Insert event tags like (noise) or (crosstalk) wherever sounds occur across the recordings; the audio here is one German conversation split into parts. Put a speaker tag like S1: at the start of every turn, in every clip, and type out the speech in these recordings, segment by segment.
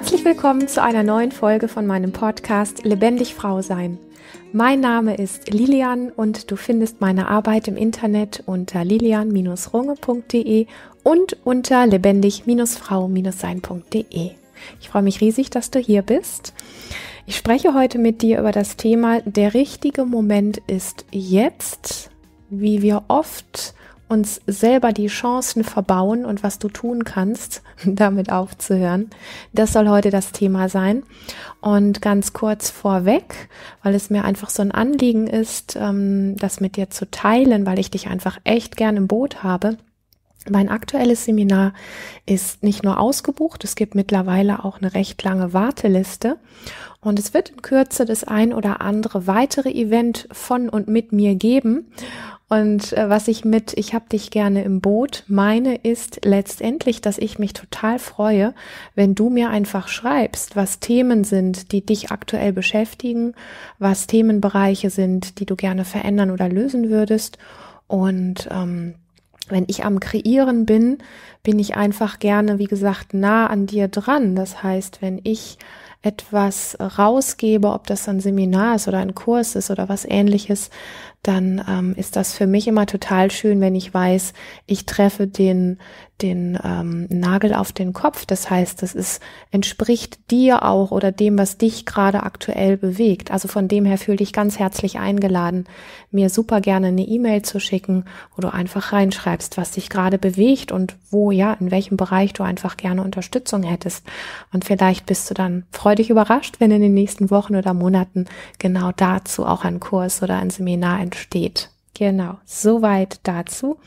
S1: Herzlich willkommen zu einer neuen Folge von meinem Podcast Lebendig Frau Sein. Mein Name ist Lilian und du findest meine Arbeit im Internet unter lilian-runge.de und unter lebendig-frau-sein.de. Ich freue mich riesig, dass du hier bist. Ich spreche heute mit dir über das Thema Der richtige Moment ist jetzt, wie wir oft uns selber die Chancen verbauen und was du tun kannst, (laughs) damit aufzuhören. Das soll heute das Thema sein. Und ganz kurz vorweg, weil es mir einfach so ein Anliegen ist, ähm, das mit dir zu teilen, weil ich dich einfach echt gern im Boot habe. Mein aktuelles Seminar ist nicht nur ausgebucht, es gibt mittlerweile auch eine recht lange Warteliste und es wird in Kürze das ein oder andere weitere Event von und mit mir geben. Und äh, was ich mit Ich hab dich gerne im Boot meine, ist letztendlich, dass ich mich total freue, wenn du mir einfach schreibst, was Themen sind, die dich aktuell beschäftigen, was Themenbereiche sind, die du gerne verändern oder lösen würdest. Und ähm, wenn ich am Kreieren bin, bin ich einfach gerne, wie gesagt, nah an dir dran. Das heißt, wenn ich etwas rausgebe, ob das ein Seminar ist oder ein Kurs ist oder was ähnliches, dann ähm, ist das für mich immer total schön, wenn ich weiß, ich treffe den, den ähm, Nagel auf den Kopf. Das heißt, das ist, entspricht dir auch oder dem, was dich gerade aktuell bewegt. Also von dem her fühle dich ganz herzlich eingeladen, mir super gerne eine E-Mail zu schicken, wo du einfach reinschreibst, was dich gerade bewegt und wo, ja, in welchem Bereich du einfach gerne Unterstützung hättest. Und vielleicht bist du dann freudig überrascht, wenn in den nächsten Wochen oder Monaten genau dazu auch ein Kurs oder ein Seminar entsteht. Genau, soweit dazu.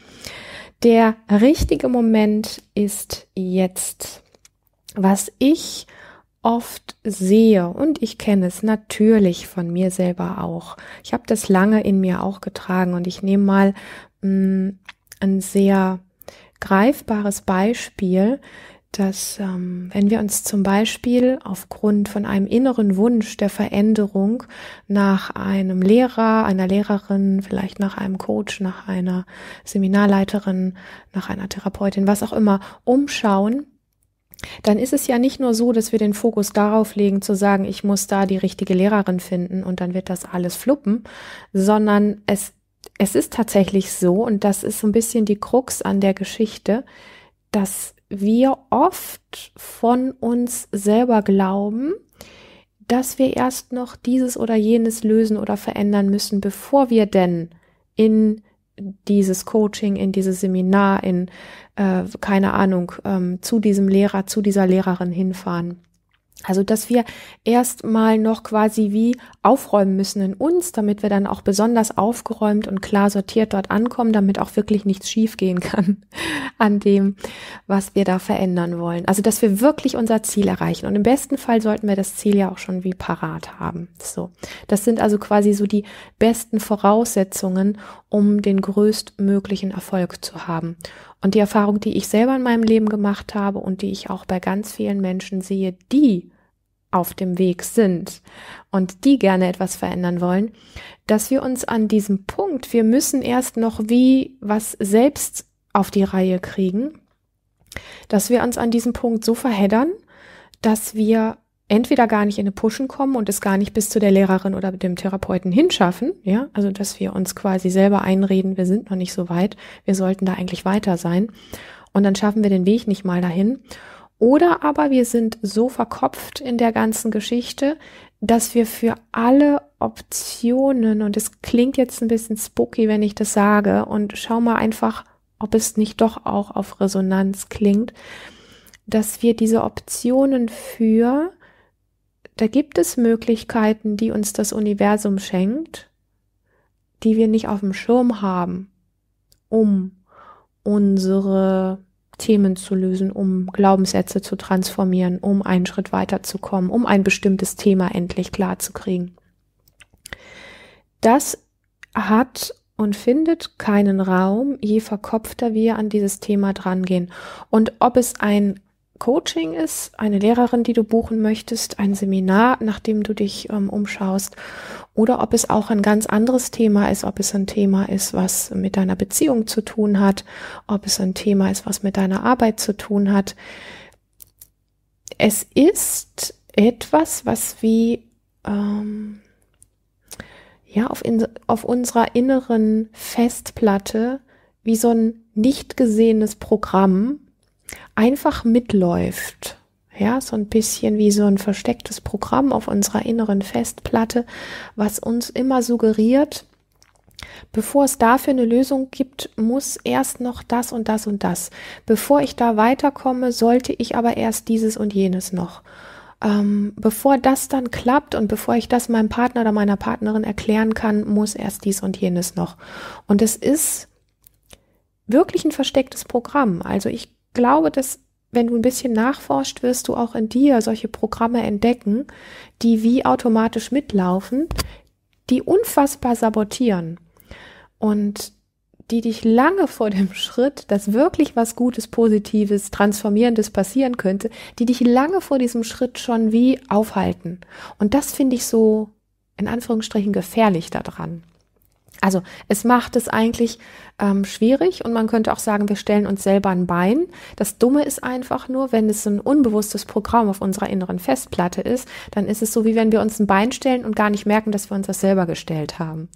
S1: Der richtige Moment ist jetzt. Was ich oft sehe und ich kenne es natürlich von mir selber auch. Ich habe das lange in mir auch getragen und ich nehme mal mh, mm, ein sehr greifbares Beispiel dass ähm, wenn wir uns zum Beispiel aufgrund von einem inneren Wunsch der Veränderung nach einem Lehrer, einer Lehrerin, vielleicht nach einem Coach, nach einer Seminarleiterin, nach einer Therapeutin, was auch immer, umschauen, dann ist es ja nicht nur so, dass wir den Fokus darauf legen zu sagen, ich muss da die richtige Lehrerin finden und dann wird das alles fluppen, sondern es, es ist tatsächlich so und das ist so ein bisschen die Krux an der Geschichte, dass wir oft von uns selber glauben, dass wir erst noch dieses oder jenes lösen oder verändern müssen, bevor wir denn in dieses Coaching, in dieses Seminar, in äh, keine Ahnung, ähm, zu diesem Lehrer, zu dieser Lehrerin hinfahren. Also, dass wir erstmal noch quasi wie aufräumen müssen in uns, damit wir dann auch besonders aufgeräumt und klar sortiert dort ankommen, damit auch wirklich nichts schiefgehen kann (laughs) an dem, was wir da verändern wollen. Also, dass wir wirklich unser Ziel erreichen. Und im besten Fall sollten wir das Ziel ja auch schon wie parat haben. So. Das sind also quasi so die besten Voraussetzungen, um den größtmöglichen Erfolg zu haben. Und die Erfahrung, die ich selber in meinem Leben gemacht habe und die ich auch bei ganz vielen Menschen sehe, die auf dem Weg sind und die gerne etwas verändern wollen, dass wir uns an diesem Punkt, wir müssen erst noch wie was selbst auf die Reihe kriegen, dass wir uns an diesem Punkt so verheddern, dass wir entweder gar nicht in eine Pushen kommen und es gar nicht bis zu der Lehrerin oder dem Therapeuten hinschaffen, ja, also dass wir uns quasi selber einreden, wir sind noch nicht so weit, wir sollten da eigentlich weiter sein und dann schaffen wir den Weg nicht mal dahin. Oder aber wir sind so verkopft in der ganzen Geschichte, dass wir für alle Optionen, und es klingt jetzt ein bisschen spooky, wenn ich das sage, und schau mal einfach, ob es nicht doch auch auf Resonanz klingt, dass wir diese Optionen für da gibt es Möglichkeiten, die uns das Universum schenkt, die wir nicht auf dem Schirm haben, um unsere Themen zu lösen, um Glaubenssätze zu transformieren, um einen Schritt weiterzukommen, um ein bestimmtes Thema endlich klar zu kriegen. Das hat und findet keinen Raum, je verkopfter wir an dieses Thema drangehen. Und ob es ein Coaching ist, eine Lehrerin, die du buchen möchtest, ein Seminar, nach dem du dich ähm, umschaust, oder ob es auch ein ganz anderes Thema ist, ob es ein Thema ist, was mit deiner Beziehung zu tun hat, ob es ein Thema ist, was mit deiner Arbeit zu tun hat. Es ist etwas, was wie ähm, ja auf, in, auf unserer inneren Festplatte wie so ein nicht gesehenes Programm einfach mitläuft. Ja, so ein bisschen wie so ein verstecktes Programm auf unserer inneren Festplatte, was uns immer suggeriert, Bevor es dafür eine Lösung gibt, muss erst noch das und das und das. Bevor ich da weiterkomme, sollte ich aber erst dieses und jenes noch. Ähm, bevor das dann klappt und bevor ich das meinem Partner oder meiner Partnerin erklären kann, muss erst dies und jenes noch. Und es ist wirklich ein verstecktes Programm. Also ich glaube, dass wenn du ein bisschen nachforscht, wirst du auch in dir solche Programme entdecken, die wie automatisch mitlaufen, die unfassbar sabotieren und die dich lange vor dem (laughs) Schritt, dass wirklich was Gutes, Positives, Transformierendes passieren könnte, die dich lange vor diesem Schritt schon wie aufhalten. Und das finde ich so in Anführungsstrichen gefährlich daran. Also es macht es eigentlich ähm, schwierig und man könnte auch sagen, wir stellen uns selber ein Bein. Das Dumme ist einfach nur, wenn es ein unbewusstes Programm auf unserer inneren Festplatte ist, dann ist es so, wie wenn wir uns ein Bein stellen und gar nicht merken, dass wir uns das selber gestellt haben.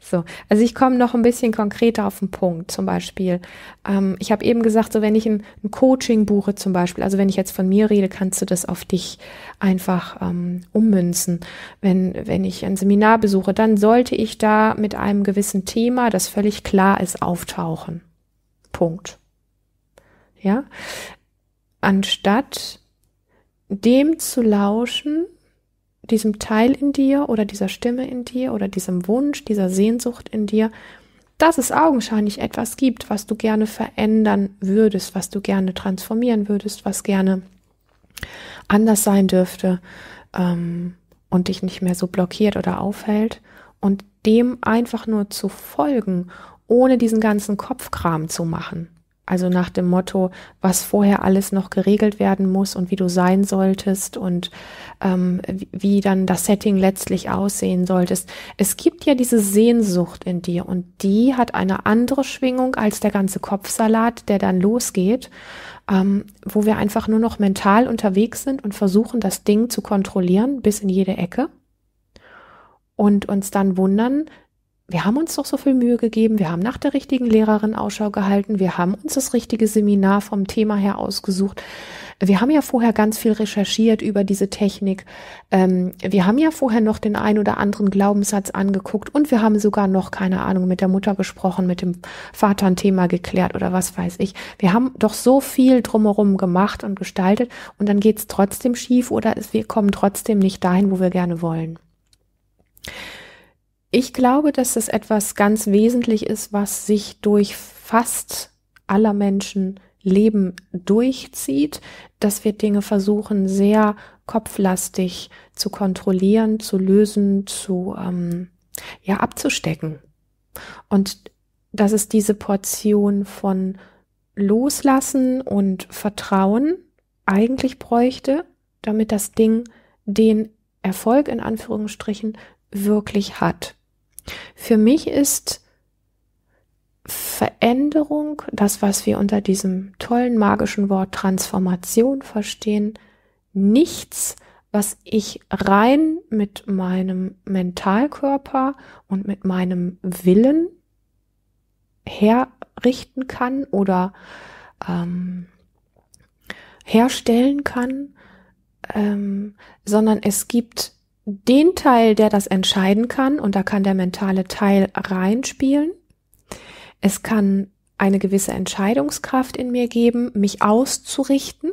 S1: So, also ich komme noch ein bisschen konkreter auf den Punkt. Zum Beispiel, ähm, ich habe eben gesagt, so wenn ich ein, ein, Coaching buche zum Beispiel, also wenn ich jetzt von mir rede, kannst du das auf dich einfach ähm, ummünzen. Wenn, wenn ich ein Seminar besuche, dann sollte ich da mit einem einem gewissen Thema, das völlig klar ist, auftauchen. Punkt. Ja? Anstatt dem zu lauschen, diesem Teil in dir oder dieser Stimme in dir oder diesem Wunsch, dieser Sehnsucht in dir, dass es augenscheinlich etwas gibt, was du gerne verändern würdest, was du gerne transformieren würdest, was gerne anders sein dürfte ähm, und dich nicht mehr so blockiert oder aufhält und dem einfach nur zu folgen, ohne diesen ganzen Kopfkram zu machen. Also nach dem Motto, was vorher alles noch geregelt werden muss und wie du sein solltest und ähm, wie dann das Setting letztlich aussehen solltest. Es gibt ja diese Sehnsucht in dir und die hat eine andere Schwingung als der ganze Kopfsalat, der dann losgeht, ähm, wo wir einfach nur noch mental unterwegs sind und versuchen, das Ding zu kontrollieren bis in jede Ecke und uns dann wundern, wir haben uns doch so viel Mühe gegeben, wir haben nach der richtigen Lehrerin Ausschau gehalten, wir haben uns das richtige Seminar vom Thema her ausgesucht, wir haben ja vorher ganz viel recherchiert über diese Technik, ähm, wir haben ja vorher noch den ein oder anderen Glaubenssatz angeguckt und wir haben sogar noch, keine Ahnung, mit der Mutter gesprochen, mit dem Vater ein Thema geklärt oder was weiß ich. Wir haben doch so viel drumherum gemacht und gestaltet und dann geht's trotzdem schief oder wir kommen trotzdem nicht dahin, wo wir gerne wollen. Ich glaube, dass das etwas ganz wesentlich ist, was sich durch fast aller Menschen Leben durchzieht, dass wir Dinge versuchen, sehr kopflastig zu kontrollieren, zu lösen, zu ähm, ja abzustecken. Und dass es diese Portion von Loslassen und Vertrauen eigentlich bräuchte, damit das Ding den Erfolg in Anführungsstrichen wirklich hat. Für mich ist Veränderung, das, was wir unter diesem tollen magischen Wort Transformation verstehen, nichts, was ich rein mit meinem Mentalkörper und mit meinem Willen herrichten kann oder ähm, herstellen kann, ähm, sondern es gibt den Teil, der das entscheiden kann, und da kann der mentale Teil reinspielen. Es kann eine gewisse Entscheidungskraft in mir geben, mich auszurichten.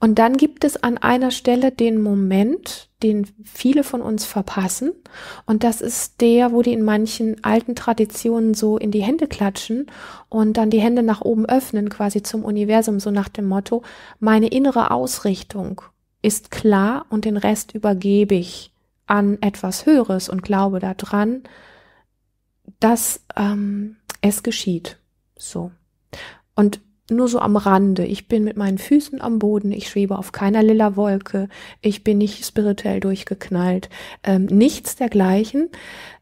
S1: Und dann gibt es an einer Stelle den Moment, den viele von uns verpassen. Und das ist der, wo die in manchen alten Traditionen so in die Hände klatschen und dann die Hände nach oben öffnen, quasi zum Universum, so nach dem Motto, meine innere Ausrichtung ist klar und den Rest übergebe ich an etwas Höheres und glaube daran, dass ähm, es geschieht. So. Und nur so am Rande. Ich bin mit meinen Füßen am Boden, ich schwebe auf keiner lila Wolke, ich bin nicht spirituell durchgeknallt, ähm, nichts dergleichen.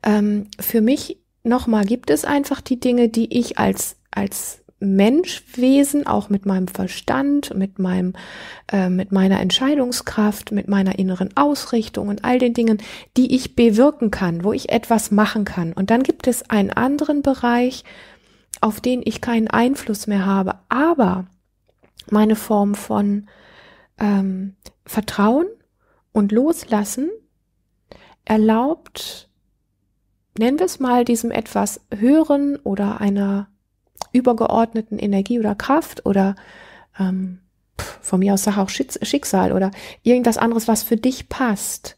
S1: Ähm, für mich nochmal gibt es einfach die Dinge, die ich als, als Menschwesen, auch mit meinem Verstand, mit meinem, äh, mit meiner Entscheidungskraft, mit meiner inneren Ausrichtung und all den Dingen, die ich bewirken kann, wo ich etwas machen kann. Und dann gibt es einen anderen Bereich, auf den ich keinen Einfluss mehr habe, aber meine Form von ähm, Vertrauen und Loslassen erlaubt, nennen wir es mal, diesem etwas höheren oder einer übergeordneten Energie oder Kraft oder ähm, von mir aus sag auch Schicksal oder irgendwas anderes, was für dich passt,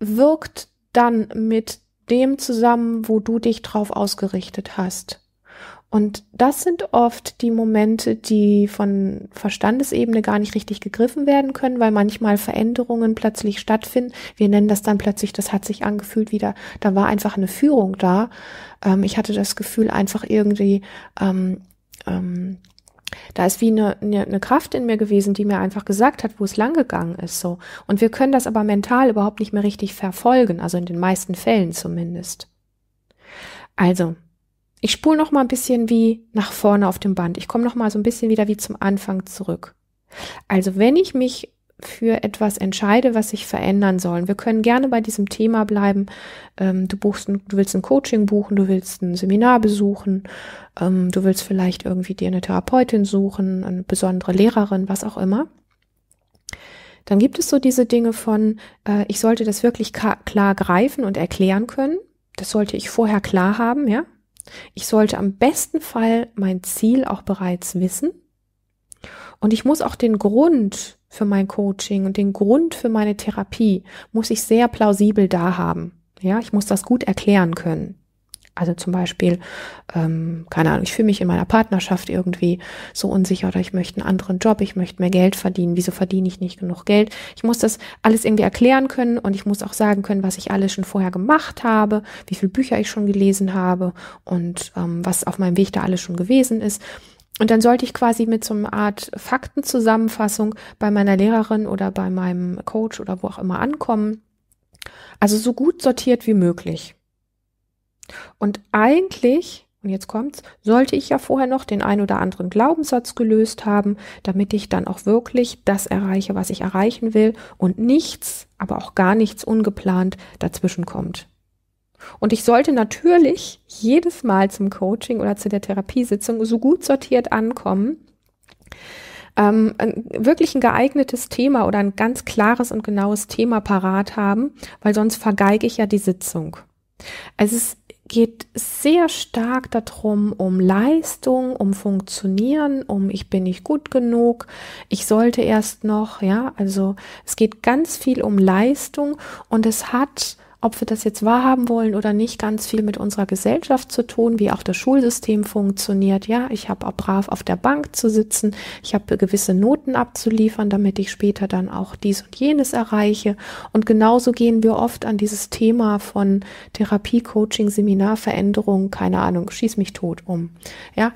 S1: wirkt dann mit dem zusammen, wo du dich drauf ausgerichtet hast. Und das sind oft die Momente, die von Verstandesebene gar nicht richtig gegriffen werden können, weil manchmal Veränderungen plötzlich stattfinden. Wir nennen das dann plötzlich, das hat sich angefühlt wieder, da war einfach eine Führung da. Ähm, ich hatte das Gefühl, einfach irgendwie, ähm, ähm, da ist wie eine, eine, eine Kraft in mir gewesen, die mir einfach gesagt hat, wo es langgegangen ist. so. Und wir können das aber mental überhaupt nicht mehr richtig verfolgen, also in den meisten Fällen zumindest. Also, ich spule noch mal ein bisschen wie nach vorne auf dem Band. Ich komme noch mal so ein bisschen wieder wie zum Anfang zurück. Also wenn ich mich für etwas entscheide, was sich verändern soll. Wir können gerne bei diesem Thema bleiben. Ähm, du buchst, ein, du willst ein Coaching buchen, du willst ein Seminar besuchen, ähm, du willst vielleicht irgendwie dir eine Therapeutin suchen, eine besondere Lehrerin, was auch immer. Dann gibt es so diese Dinge von, äh, ich sollte das wirklich klar greifen und erklären können. Das sollte ich vorher klar haben, ja. Ich sollte am besten Fall mein Ziel auch bereits wissen. Und ich muss auch den Grund für mein Coaching und den Grund für meine Therapie muss ich sehr plausibel da haben. Ja, ich muss das gut erklären können. Also zum Beispiel, ähm, keine Ahnung, ich fühle mich in meiner Partnerschaft irgendwie so unsicher oder ich möchte einen anderen Job, ich möchte mehr Geld verdienen, wieso verdiene ich nicht genug Geld? Ich muss das alles irgendwie erklären können und ich muss auch sagen können, was ich alles schon vorher gemacht habe, wie viele Bücher ich schon gelesen habe und ähm, was auf meinem Weg da alles schon gewesen ist. Und dann sollte ich quasi mit so einer Art Faktenzusammenfassung bei meiner Lehrerin oder bei meinem Coach oder wo auch immer ankommen. Also so gut sortiert wie möglich. Und eigentlich, und jetzt kommt's, sollte ich ja vorher noch den ein oder anderen Glaubenssatz gelöst haben, damit ich dann auch wirklich das erreiche, was ich erreichen will und nichts, aber auch gar nichts ungeplant dazwischen kommt. Und ich sollte natürlich jedes Mal zum Coaching oder zu der Therapiesitzung so gut sortiert ankommen, ähm, wirklich ein geeignetes Thema oder ein ganz klares und genaues Thema parat haben, weil sonst vergeige ich ja die Sitzung. Es ist geht sehr stark darum, um Leistung, um Funktionieren, um ich bin nicht gut genug, ich sollte erst noch, ja, also es geht ganz viel um Leistung und es hat ob wir das jetzt wahrhaben wollen oder nicht, ganz viel mit unserer Gesellschaft zu tun, wie auch das Schulsystem funktioniert. Ja, ich habe brav auf der Bank zu sitzen, ich habe gewisse Noten abzuliefern, damit ich später dann auch dies und jenes erreiche. Und genauso gehen wir oft an dieses Thema von Therapie, Coaching, Seminar, Veränderung, keine Ahnung, schieß mich tot um. Ja,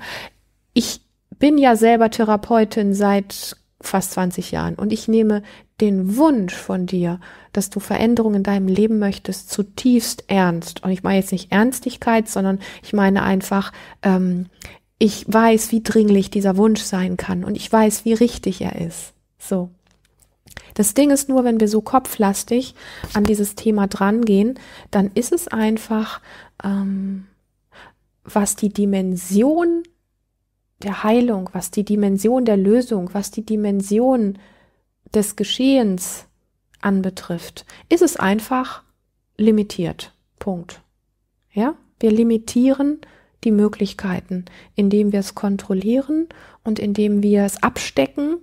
S1: ich bin ja selber Therapeutin seit fast 20 Jahren. Und ich nehme den Wunsch von dir, dass du Veränderungen in deinem Leben möchtest, zutiefst ernst. Und ich meine jetzt nicht Ernstigkeit, sondern ich meine einfach, ähm, ich weiß, wie dringlich dieser Wunsch sein kann und ich weiß, wie richtig er ist. So. Das Ding ist nur, wenn wir so kopflastig an dieses Thema drangehen, dann ist es einfach, ähm, was die Dimension der Heilung, was die Dimension der Lösung, was die Dimension des Geschehens anbetrifft, ist es einfach limitiert. Punkt. Ja? Wir limitieren die Möglichkeiten, indem wir es kontrollieren und indem wir es abstecken,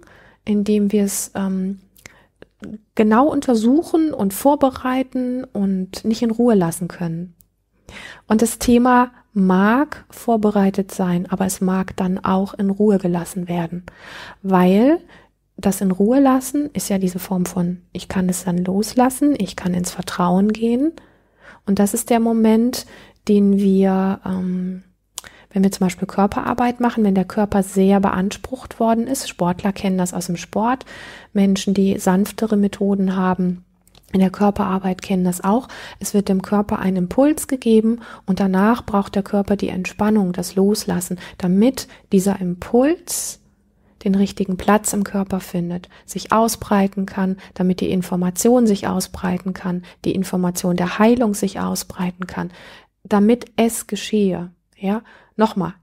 S1: indem wir es ähm, genau untersuchen und vorbereiten und nicht in Ruhe lassen können. Und das Thema mag vorbereitet sein, aber es mag dann auch in Ruhe gelassen werden, weil das in Ruhe lassen ist ja diese Form von, ich kann es dann loslassen, ich kann ins Vertrauen gehen. Und das ist der Moment, den wir, ähm, wenn wir zum Beispiel Körperarbeit machen, wenn der Körper sehr beansprucht worden ist, Sportler kennen das aus dem Sport, Menschen, die sanftere Methoden haben, in der Körperarbeit kennen das auch. Es wird dem Körper ein Impuls gegeben und danach braucht der Körper die Entspannung, das Loslassen, damit dieser Impuls den richtigen Platz im Körper findet, sich ausbreiten kann, damit die Information sich ausbreiten kann, die Information der Heilung sich ausbreiten kann, damit es geschehe. Ja, nochmal,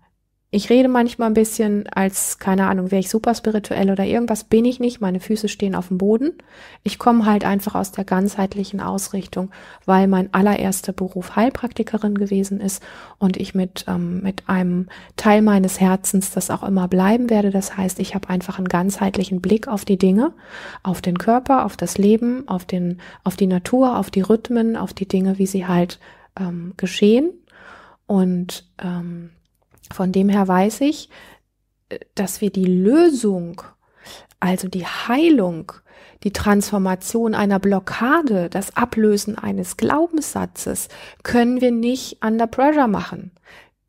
S1: ich rede manchmal ein bisschen als, keine Ahnung, wäre ich super spirituell oder irgendwas, bin ich nicht. Meine Füße stehen auf dem Boden. Ich komme halt einfach aus der ganzheitlichen Ausrichtung, weil mein allererster Beruf Heilpraktikerin gewesen ist und ich mit, ähm, mit einem Teil meines Herzens das auch immer bleiben werde. Das heißt, ich habe einfach einen ganzheitlichen Blick auf die Dinge, auf den Körper, auf das Leben, auf, den, auf die Natur, auf die Rhythmen, auf die Dinge, wie sie halt ähm, geschehen. Und ähm, von dem her weiß ich, äh, dass wir die Lösung, also die Heilung, die Transformation einer Blockade, das Ablösen eines Glaubenssatzes, können wir nicht under pressure machen.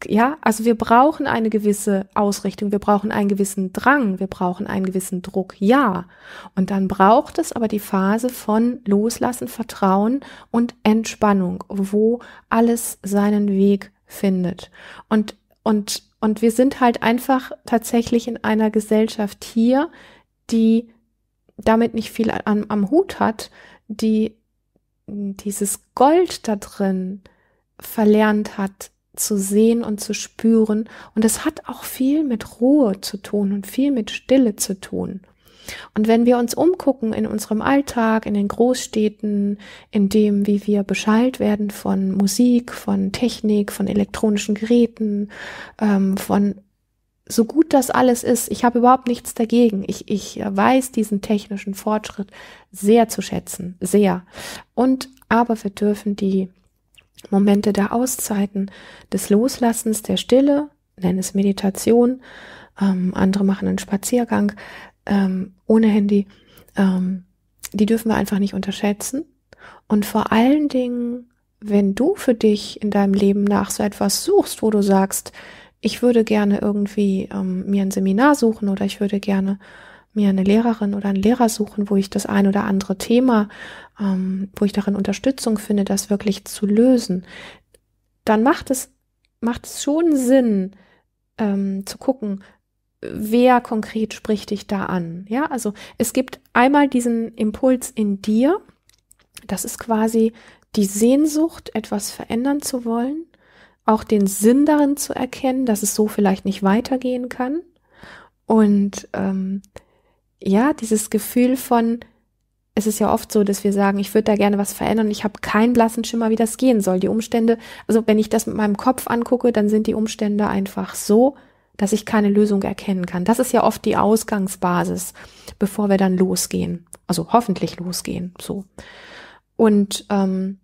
S1: Ja, also wir brauchen eine gewisse Ausrichtung, wir brauchen einen gewissen Drang, wir brauchen einen gewissen Druck, ja. Und dann braucht es aber die Phase von Loslassen, Vertrauen und Entspannung, wo alles seinen Weg findet. Und und, und wir sind halt einfach tatsächlich in einer Gesellschaft hier, die damit nicht viel am, am Hut hat, die dieses Gold da drin verlernt hat zu sehen und zu spüren. Und es hat auch viel mit Ruhe zu tun und viel mit Stille zu tun. Und wenn wir uns umgucken in unserem Alltag, in den Großstädten, in dem, wie wir beschallt werden von Musik, von Technik, von elektronischen Geräten, ähm, von so gut das alles ist, ich habe überhaupt nichts dagegen. Ich, ich weiß diesen technischen Fortschritt sehr zu schätzen, sehr. Und aber wir dürfen die Momente der Auszeiten, des Loslassens, der Stille, nenn es Meditation, ähm, andere machen einen Spaziergang, ähm, ohne Handy, ähm, die dürfen wir einfach nicht unterschätzen. Und vor allen Dingen, wenn du für dich in deinem Leben nach so etwas suchst, wo du sagst, ich würde gerne irgendwie ähm, mir ein Seminar suchen oder ich würde gerne mir eine Lehrerin oder einen Lehrer suchen, wo ich das ein oder andere Thema, ähm, wo ich darin Unterstützung finde, das wirklich zu lösen, dann macht es, macht es schon Sinn, ähm, zu gucken, wer konkret spricht dich da an? Ja, also es gibt einmal diesen Impuls in dir. Das ist quasi die Sehnsucht, etwas verändern zu wollen, auch den Sinn darin zu erkennen, dass es so vielleicht nicht weitergehen kann. Und ähm, ja, dieses Gefühl von, es ist ja oft so, dass wir sagen, ich würde da gerne was verändern, ich habe keinen blassen Schimmer, wie das gehen soll. Die Umstände, also wenn ich das mit meinem Kopf angucke, dann sind die Umstände einfach so, dass ich keine Lösung erkennen kann. Das ist ja oft die Ausgangsbasis, bevor wir dann losgehen. Also hoffentlich losgehen. So. Und ähm,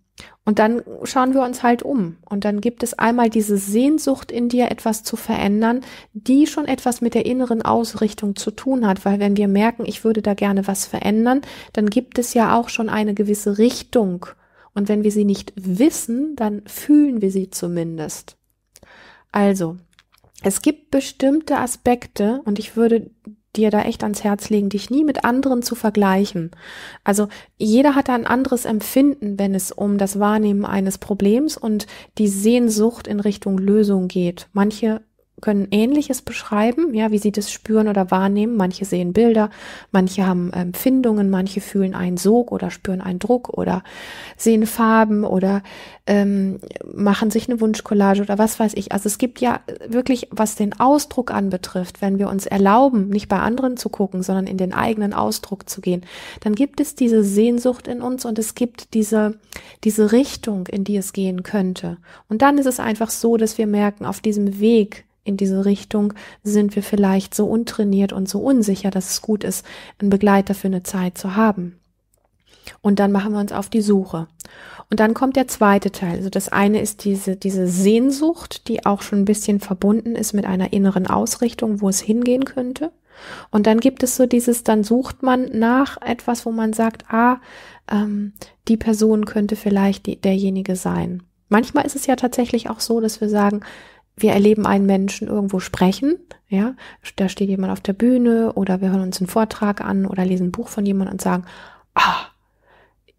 S1: und dann schauen wir uns halt um. Und dann gibt es einmal diese Sehnsucht in dir, etwas zu verändern, die schon etwas mit der inneren Ausrichtung zu tun hat. Weil wenn wir merken, ich würde da gerne was verändern, dann gibt es ja auch schon eine gewisse Richtung. Und wenn wir sie nicht wissen, dann fühlen wir sie zumindest. Also, es gibt bestimmte Aspekte und ich würde dir da echt ans Herz legen, dich nie mit anderen zu vergleichen. Also jeder hat ein anderes Empfinden, wenn es um das Wahrnehmen eines Problems und die Sehnsucht in Richtung Lösung geht. Manche können Ähnliches beschreiben, ja, wie sie das spüren oder wahrnehmen. Manche sehen Bilder, manche haben Empfindungen, ähm, manche fühlen einen Sog oder spüren einen Druck oder sehen Farben oder ähm, machen sich eine Wunschcollage oder was weiß ich. Also es gibt ja wirklich, was den Ausdruck anbetrifft, wenn wir uns erlauben, nicht bei anderen zu gucken, sondern in den eigenen Ausdruck zu gehen, dann gibt es diese Sehnsucht in uns und es gibt diese, diese Richtung, in die es gehen könnte. Und dann ist es einfach so, dass wir merken, auf diesem Weg in diese Richtung sind wir vielleicht so untrainiert und so unsicher, dass es gut ist, einen Begleiter für eine Zeit zu haben. Und dann machen wir uns auf die Suche. Und dann kommt der zweite Teil. Also das eine ist diese, diese Sehnsucht, die auch schon ein bisschen verbunden ist mit einer inneren Ausrichtung, wo es hingehen könnte. Und dann gibt es so dieses, dann sucht man nach etwas, wo man sagt, ah, ähm, die Person könnte vielleicht die, derjenige sein. Manchmal ist es ja tatsächlich auch so, dass wir sagen, wir erleben einen Menschen irgendwo sprechen, ja, da steht jemand auf der Bühne oder wir hören uns einen Vortrag an oder lesen ein Buch von jemandem und sagen, ah,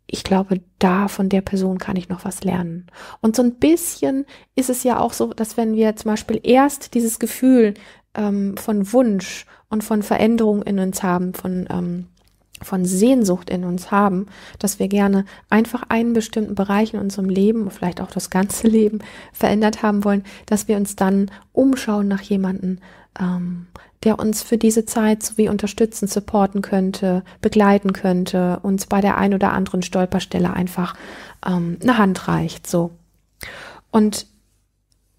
S1: ich glaube, da von der Person kann ich noch was lernen. Und so ein bisschen ist es ja auch so, dass wenn wir zum Beispiel erst dieses Gefühl ähm, von Wunsch und von Veränderung in uns haben, von ähm, von Sehnsucht in uns haben, dass wir gerne einfach einen bestimmten Bereich in unserem Leben, vielleicht auch das ganze (laughs) Leben verändert haben wollen, dass wir uns dann umschauen nach jemanden, ähm, der uns für diese Zeit sowie unterstützen, supporten könnte, begleiten könnte, uns bei der ein oder anderen Stolperstelle einfach ähm, eine Hand reicht, so. Und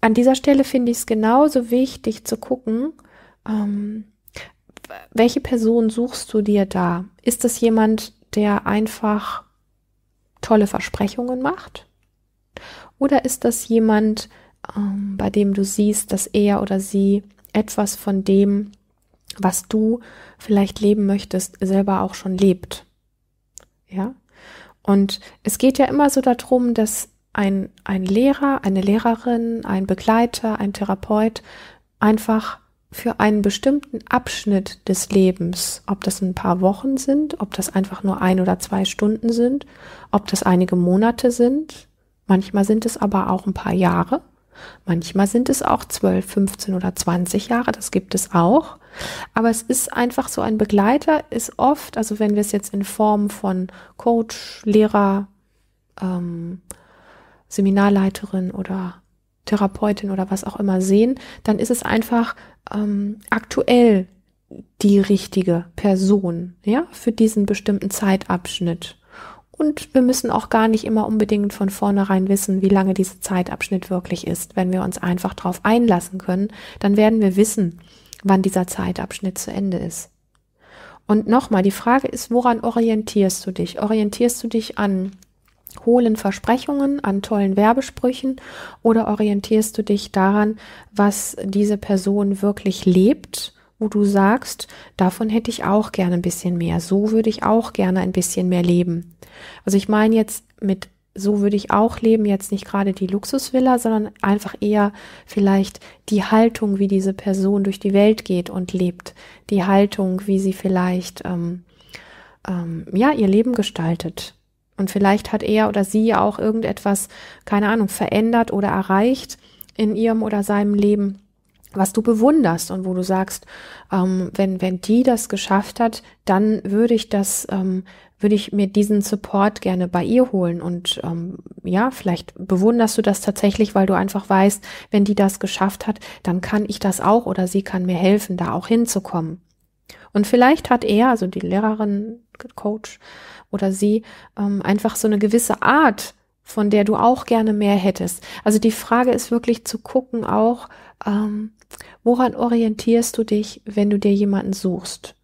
S1: an dieser Stelle finde ich es genauso wichtig zu gucken, ähm, welche Person suchst du dir da? Ist das jemand, der einfach tolle Versprechungen macht? Oder ist das jemand, ähm, bei dem du siehst, dass er oder sie etwas von dem, was du vielleicht leben möchtest, selber auch schon lebt? Ja? Und es geht ja immer so darum, dass ein, ein Lehrer, eine Lehrerin, ein Begleiter, ein Therapeut einfach für einen bestimmten Abschnitt des Lebens, ob das ein paar Wochen sind, ob das einfach nur ein oder zwei Stunden sind, ob das einige Monate sind, manchmal sind es aber auch ein paar Jahre, manchmal sind es auch zwölf, 15 oder 20 Jahre, das gibt es auch, aber es ist einfach so ein Begleiter, ist oft, also wenn wir es jetzt in Form von Coach, Lehrer, ähm, Seminarleiterin oder Therapeutin oder was auch immer sehen, dann ist es einfach ähm, aktuell die richtige Person, ja, für diesen bestimmten Zeitabschnitt. Und wir müssen auch gar nicht immer unbedingt von vornherein wissen, wie lange dieser Zeitabschnitt wirklich ist. Wenn wir uns einfach darauf einlassen können, dann werden wir wissen, wann dieser Zeitabschnitt zu Ende ist. Und nochmal, die Frage ist, woran orientierst du dich? Orientierst du dich an hohlen Versprechungen, an tollen Werbesprüchen oder orientierst du dich daran, was diese Person wirklich lebt, wo du sagst, davon hätte ich auch gerne ein bisschen mehr, so würde ich auch gerne ein bisschen mehr leben. Also ich meine jetzt mit so würde ich auch leben, jetzt nicht gerade die Luxusvilla, sondern einfach eher vielleicht die Haltung, wie diese Person durch die Welt geht und lebt, die Haltung, wie sie vielleicht ähm, ähm, ja ihr Leben gestaltet. Und vielleicht hat er oder sie ja auch irgendetwas, keine Ahnung, verändert oder erreicht in ihrem oder seinem Leben, was du bewunderst und wo du sagst, ähm, wenn, wenn die das geschafft hat, dann würde ich das, ähm, würde ich mir diesen Support gerne bei ihr holen. Und ähm, ja, vielleicht bewunderst du das tatsächlich, weil du einfach weißt, wenn die das geschafft hat, dann kann ich das auch oder sie kann mir helfen, da auch hinzukommen. Und vielleicht hat er, also die Lehrerin, Coach oder sie ähm, einfach so eine gewisse Art, von der du auch gerne mehr hättest. Also die Frage ist wirklich zu gucken auch, ähm, woran orientierst du dich, wenn du dir jemanden suchst?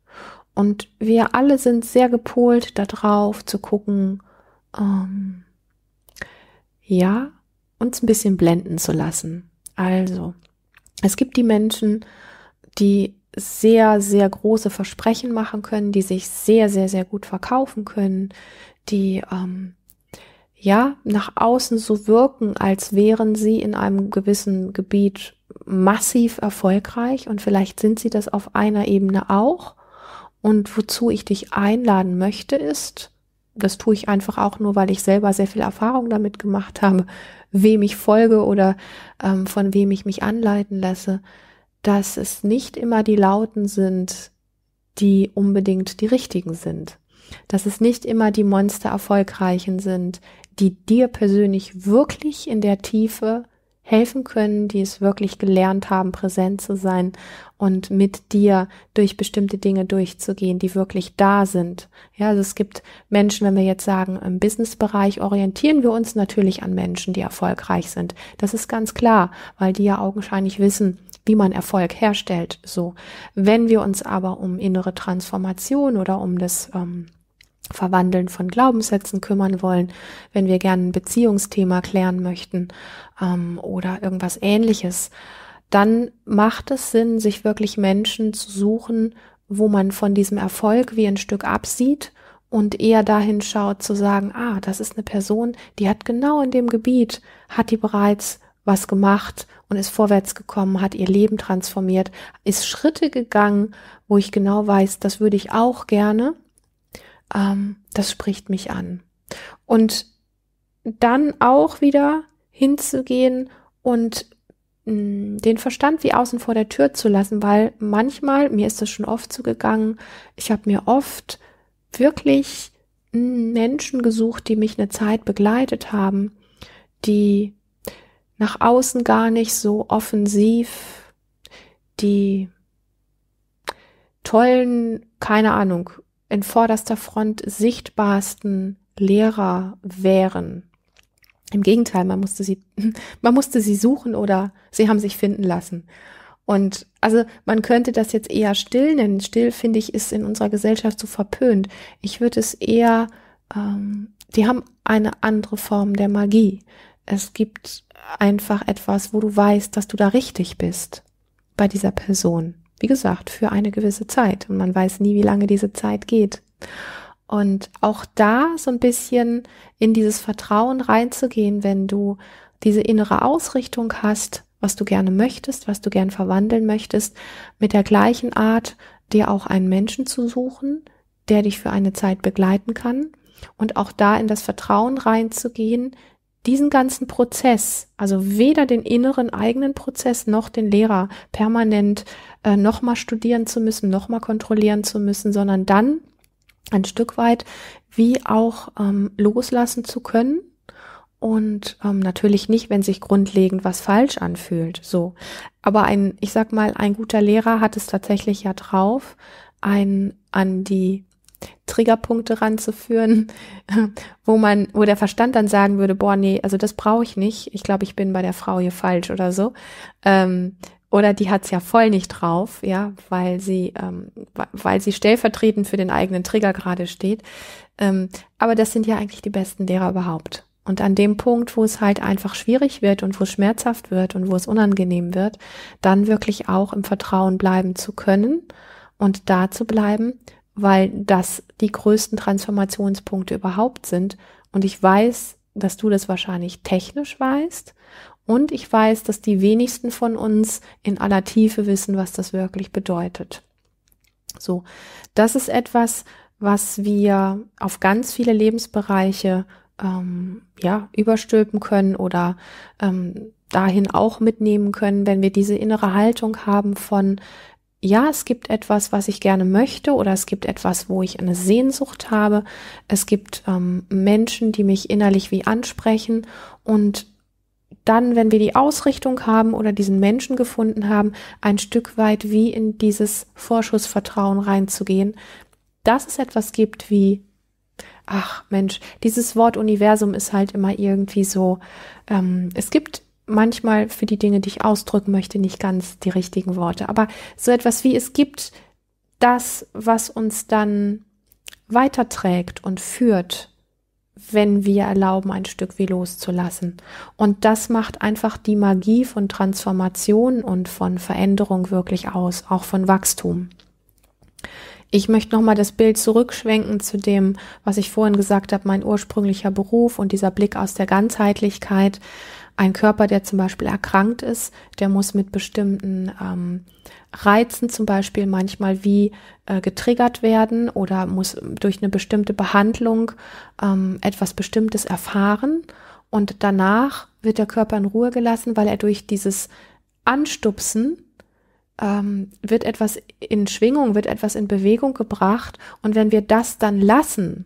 S1: Und wir alle sind sehr gepolt darauf zu gucken, ähm, ja, uns ein bisschen blenden zu lassen. Also, es gibt die Menschen, die sehr, sehr große Versprechen machen können, die sich sehr, sehr, sehr gut verkaufen können, die ähm, ja nach außen so wirken, als wären sie in einem gewissen Gebiet massiv erfolgreich und vielleicht sind sie das auf einer Ebene auch. Und wozu ich dich einladen möchte, ist, das tue ich einfach auch nur, weil ich selber sehr viel Erfahrung damit gemacht habe, wem ich folge oder ähm, von wem ich mich anleiten lasse, dass es nicht immer die Lauten sind, die unbedingt die richtigen sind. Dass es nicht immer die Monster erfolgreichen sind, die dir persönlich wirklich in der Tiefe helfen können, die es wirklich gelernt haben, präsent zu sein und mit dir durch bestimmte Dinge durchzugehen, die wirklich da sind. Ja, also es gibt Menschen, wenn wir jetzt sagen, im Businessbereich orientieren wir uns natürlich an Menschen, die erfolgreich sind. Das ist ganz klar, weil die ja augenscheinlich wissen, wie man Erfolg herstellt. So, wenn wir uns aber um innere Transformation oder um das ähm, Verwandeln von Glaubenssätzen kümmern wollen, wenn wir gerne ein Beziehungsthema klären möchten ähm, oder irgendwas ähnliches, dann macht es Sinn, sich wirklich Menschen zu suchen, wo man von diesem Erfolg wie ein Stück absieht und eher dahin schaut zu sagen, ah, das ist eine Person, die hat genau in dem Gebiet, hat die bereits was gemacht und ist vorwärts gekommen, hat ihr Leben transformiert, ist Schritte gegangen, wo ich genau weiß, das würde ich auch gerne. Ähm, das spricht mich an. Und dann auch wieder hinzugehen und mm, den Verstand wie außen vor der Tür zu lassen, weil manchmal, mir ist das schon oft zugegangen, ich habe mir oft wirklich mm, Menschen gesucht, die mich eine Zeit begleitet haben, die nach außen gar nicht so offensiv die tollen, keine Ahnung, in vorderster Front sichtbarsten Lehrer wären. Im Gegenteil, man musste sie, (laughs) man musste sie suchen oder sie haben sich finden lassen. Und also man könnte das jetzt eher still nennen. Still, finde ich, ist in unserer Gesellschaft so verpönt. Ich würde es eher, ähm, die haben eine andere Form der Magie. Es gibt einfach etwas, wo du weißt, dass du da richtig bist bei dieser Person. Wie gesagt, für eine gewisse Zeit. Und man weiß nie, wie lange diese Zeit geht. Und auch da so ein bisschen in dieses Vertrauen reinzugehen, wenn du diese innere Ausrichtung hast, was du gerne möchtest, was du gern verwandeln möchtest, mit der gleichen Art, dir auch einen Menschen zu suchen, der dich für eine Zeit begleiten kann und auch da in das Vertrauen reinzugehen, diesen ganzen Prozess, also weder den inneren eigenen Prozess noch den Lehrer permanent äh, nochmal studieren zu müssen, nochmal kontrollieren zu müssen, sondern dann ein Stück weit wie auch ähm, loslassen zu können. Und ähm, natürlich nicht, wenn sich grundlegend was falsch anfühlt. So. Aber ein, ich sag mal, ein guter Lehrer hat es tatsächlich ja drauf, einen an die Triggerpunkte ranzuführen, (laughs) wo man, wo der Verstand dann sagen würde, boah, nee, also das brauche ich nicht. Ich glaube, ich bin bei der Frau hier falsch oder so. Ähm, oder die hat's ja voll nicht drauf, ja, weil sie, ähm, weil sie stellvertretend für den eigenen Trigger gerade steht. Ähm, aber das sind ja eigentlich die besten Lehrer überhaupt. Und an dem Punkt, wo es halt einfach schwierig wird und wo es schmerzhaft wird und wo es unangenehm wird, dann wirklich auch im Vertrauen bleiben zu können und da zu bleiben, weil das die größten Transformationspunkte überhaupt sind. Und ich weiß, dass du das wahrscheinlich technisch weißt. Und ich weiß, dass die wenigsten von uns in aller Tiefe wissen, was das wirklich bedeutet. So, das ist etwas, was wir auf ganz viele Lebensbereiche ähm, ja überstülpen können oder ähm, dahin auch mitnehmen können, wenn wir diese innere Haltung haben von ja, es gibt etwas, was ich gerne möchte oder es gibt etwas, wo ich eine Sehnsucht habe. Es gibt ähm, Menschen, die mich innerlich wie ansprechen und dann, wenn wir die Ausrichtung haben oder diesen Menschen gefunden haben, ein Stück weit wie in dieses Vorschussvertrauen reinzugehen, dass es etwas gibt wie, ach Mensch, dieses Wort Universum ist halt immer irgendwie so, ähm, es gibt manchmal für die Dinge, die ich ausdrücken möchte, nicht ganz die richtigen Worte. Aber so etwas wie es gibt das, was uns dann weiterträgt und führt, wenn wir erlauben, ein Stück wie loszulassen. Und das macht einfach die Magie von Transformation und von Veränderung wirklich aus, auch von Wachstum. Ich möchte nochmal das Bild zurückschwenken zu dem, was ich vorhin gesagt habe, mein ursprünglicher Beruf und dieser Blick aus der Ganzheitlichkeit. Ein Körper, der zum Beispiel erkrankt ist, der muss mit bestimmten ähm, Reizen zum Beispiel manchmal wie äh, getriggert werden oder muss durch eine bestimmte Behandlung ähm, etwas Bestimmtes erfahren. Und danach wird der Körper in Ruhe gelassen, weil er durch dieses Anstupsen ähm, wird etwas in Schwingung, wird etwas in Bewegung gebracht. Und wenn wir das dann lassen,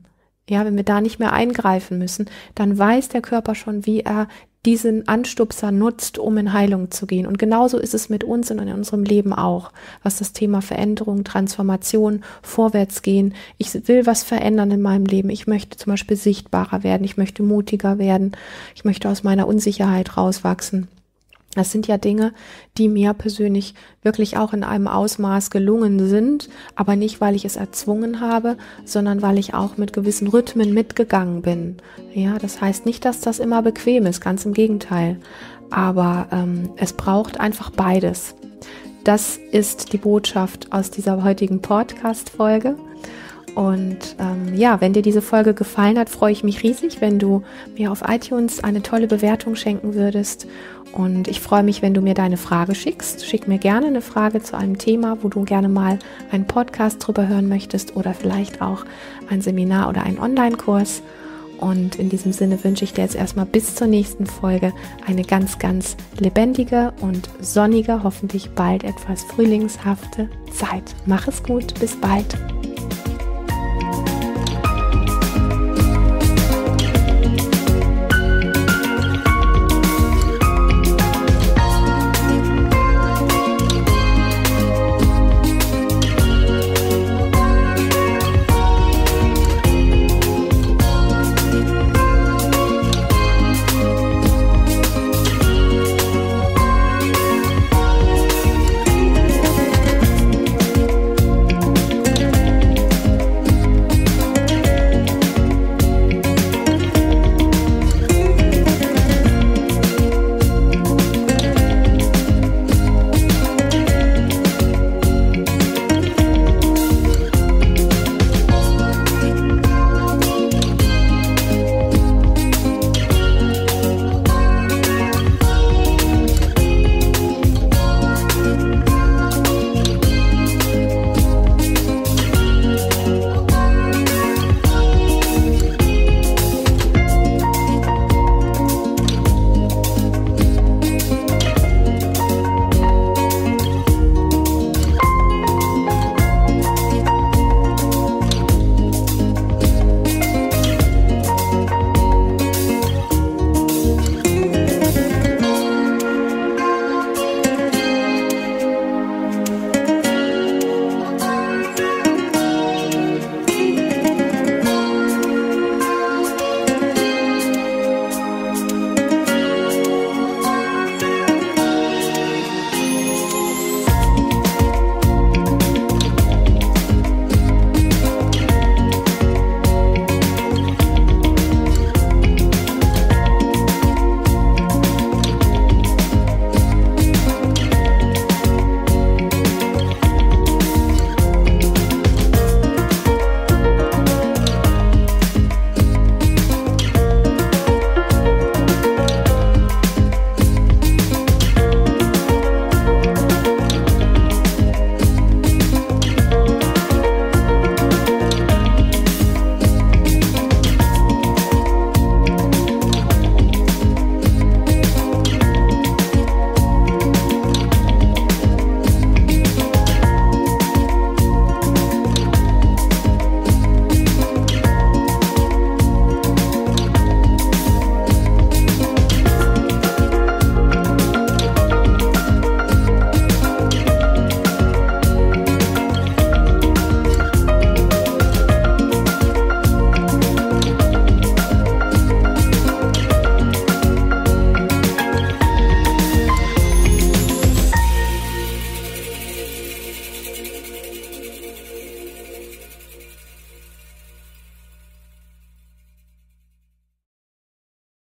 S1: ja, wenn wir da nicht mehr eingreifen müssen, dann weiß der Körper schon, wie er diesen Anstupser nutzt, um in Heilung zu gehen. Und genauso ist es mit uns und in unserem Leben auch, was das Thema Veränderung, Transformation, Vorwärtsgehen. Ich will was verändern in meinem Leben. Ich möchte zum Beispiel sichtbarer werden. Ich möchte mutiger werden. Ich möchte aus meiner Unsicherheit rauswachsen. Das sind ja Dinge, die mir persönlich wirklich auch in einem Ausmaß gelungen sind, aber nicht, weil ich es erzwungen habe, sondern weil ich auch mit gewissen Rhythmen mitgegangen bin. Ja, das heißt nicht, dass das immer bequem ist, ganz im Gegenteil. Aber ähm, es braucht einfach beides. Das ist die Botschaft aus dieser heutigen Podcast-Folge. Und ähm, ja, wenn dir diese Folge gefallen hat, freue ich mich riesig, wenn du mir auf iTunes eine tolle Bewertung schenken würdest und ich freue mich, wenn du mir deine Frage schickst. Schick mir gerne eine Frage zu einem Thema, wo du gerne mal einen Podcast drüber hören möchtest oder vielleicht auch ein Seminar oder einen Online-Kurs. Und in diesem Sinne wünsche ich dir jetzt erstmal bis zur nächsten Folge eine ganz, ganz lebendige und sonnige, hoffentlich bald etwas frühlingshafte Zeit. Mach es gut, bis bald.